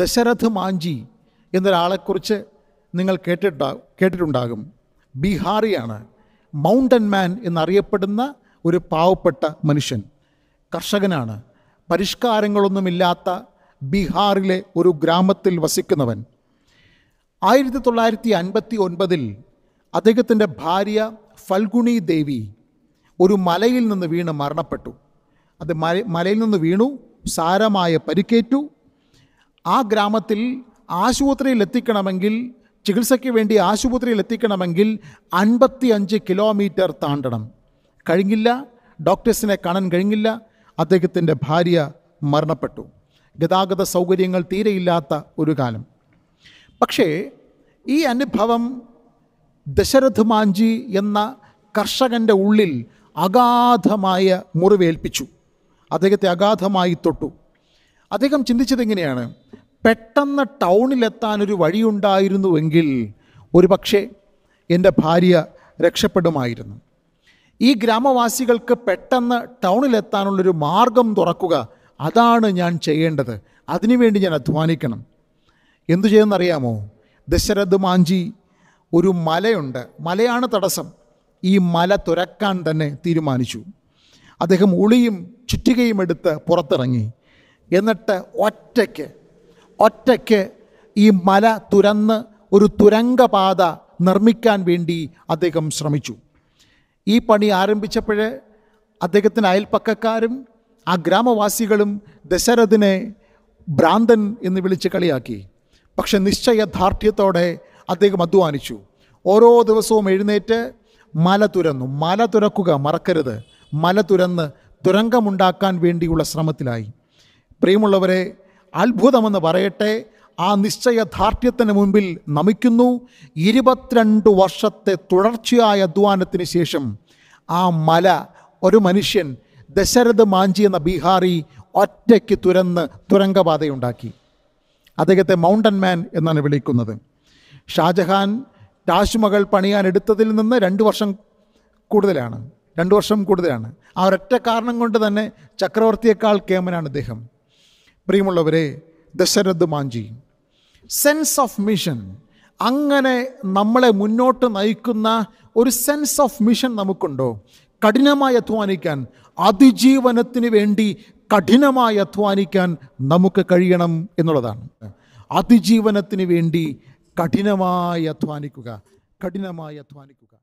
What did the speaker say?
ദശരഥ് മാഞ്ചി എന്നൊരാളെക്കുറിച്ച് നിങ്ങൾ കേട്ടിട്ടാ കേട്ടിട്ടുണ്ടാകും ബീഹാറിയാണ് മൗണ്ടൻ മാൻ എന്നറിയപ്പെടുന്ന ഒരു പാവപ്പെട്ട മനുഷ്യൻ കർഷകനാണ് പരിഷ്കാരങ്ങളൊന്നുമില്ലാത്ത ബീഹാറിലെ ഒരു ഗ്രാമത്തിൽ വസിക്കുന്നവൻ ആയിരത്തി തൊള്ളായിരത്തി അൻപത്തി ഒൻപതിൽ അദ്ദേഹത്തിൻ്റെ ഭാര്യ ഫൽഗുണി ദേവി ഒരു മലയിൽ നിന്ന് വീണ് മരണപ്പെട്ടു അത് മലയിൽ നിന്ന് വീണു സാരമായ പരിക്കേറ്റു ആ ഗ്രാമത്തിൽ ആശുപത്രിയിൽ എത്തിക്കണമെങ്കിൽ ചികിത്സയ്ക്ക് വേണ്ടി ആശുപത്രിയിൽ എത്തിക്കണമെങ്കിൽ അൻപത്തി അഞ്ച് കിലോമീറ്റർ താണ്ടണം കഴിഞ്ഞില്ല ഡോക്ടേഴ്സിനെ കാണാൻ കഴിഞ്ഞില്ല അദ്ദേഹത്തിൻ്റെ ഭാര്യ മരണപ്പെട്ടു ഗതാഗത സൗകര്യങ്ങൾ തീരെയില്ലാത്ത ഒരു കാലം പക്ഷേ ഈ അനുഭവം ദശരഥ് മാഞ്ചി എന്ന കർഷകൻ്റെ ഉള്ളിൽ അഗാധമായ മുറിവേൽപ്പിച്ചു അദ്ദേഹത്തെ അഗാധമായി തൊട്ടു അദ്ദേഹം ചിന്തിച്ചത് എങ്ങനെയാണ് പെട്ടെന്ന് ഒരു വഴിയുണ്ടായിരുന്നുവെങ്കിൽ ഒരു പക്ഷേ എൻ്റെ ഭാര്യ രക്ഷപ്പെടുമായിരുന്നു ഈ ഗ്രാമവാസികൾക്ക് പെട്ടെന്ന് ടൗണിലെത്താനുള്ളൊരു മാർഗം തുറക്കുക അതാണ് ഞാൻ ചെയ്യേണ്ടത് അതിനുവേണ്ടി ഞാൻ അധ്വാനിക്കണം എന്തു ചെയ്യുമെന്നറിയാമോ ദശരഥ് മാഞ്ചി ഒരു മലയുണ്ട് മലയാണ് തടസ്സം ഈ മല തുരക്കാൻ തന്നെ തീരുമാനിച്ചു അദ്ദേഹം ഉളിയും ചുറ്റികയും എടുത്ത് പുറത്തിറങ്ങി എന്നിട്ട് ഒറ്റയ്ക്ക് ഒറ്റയ്ക്ക് ഈ മല തുരന്ന് ഒരു തുരങ്കപാത നിർമ്മിക്കാൻ വേണ്ടി അദ്ദേഹം ശ്രമിച്ചു ഈ പണി ആരംഭിച്ചപ്പോഴേ അദ്ദേഹത്തിന് അയൽപ്പക്കക്കാരും ആ ഗ്രാമവാസികളും ദശരഥനെ ഭ്രാന്തൻ എന്ന് വിളിച്ച് കളിയാക്കി പക്ഷെ നിശ്ചയദാർഢ്യത്തോടെ അദ്ദേഹം അധ്വാനിച്ചു ഓരോ ദിവസവും എഴുന്നേറ്റ് മല തുരന്നു മല തുരക്കുക മറക്കരുത് മല തുരന്ന് തുരങ്കമുണ്ടാക്കാൻ വേണ്ടിയുള്ള ശ്രമത്തിലായി പ്രിയമുള്ളവരെ അത്ഭുതമെന്ന് പറയട്ടെ ആ നിശ്ചയദാർഢ്യത്തിന് മുമ്പിൽ നമിക്കുന്നു ഇരുപത്തിരണ്ട് വർഷത്തെ തുടർച്ചയായ അധ്വാനത്തിന് ശേഷം ആ മല ഒരു മനുഷ്യൻ ദശരഥ് മാഞ്ചി എന്ന ബീഹാറി ഒറ്റയ്ക്ക് തുരന്ന് തുരങ്കപാതയുണ്ടാക്കി അദ്ദേഹത്തെ മൗണ്ടൻ മാൻ എന്നാണ് വിളിക്കുന്നത് ഷാജഹാൻ രാജ്മകൾ പണിയാൻ എടുത്തതിൽ നിന്ന് രണ്ട് വർഷം കൂടുതലാണ് രണ്ട് വർഷം കൂടുതലാണ് ആ ഒരൊറ്റ കാരണം കൊണ്ട് തന്നെ ചക്രവർത്തിയേക്കാൾ കേമനാണ് അദ്ദേഹം പ്രിയമുള്ളവരെ Dashrath Manjhi sense of mission അങ്ങനെ നമ്മളെ മുന്നോട്ട് നയിക്കുന്ന ഒരു സെൻസ് ഓഫ് മിഷൻ നമുക്കുണ്ടോ കഠിനമായി അധ്വാനിക്കാൻ അതിജീവനത്തിന് വേണ്ടി കഠിനമായി അധ്വാനിക്കാൻ നമുക്ക് കഴിയണം എന്നുള്ളതാണ് അതിജീവനത്തിന് വേണ്ടി കഠിനമായി അധ്വാനിക്കുക കഠിനമായി അധ്വാനിക്കുക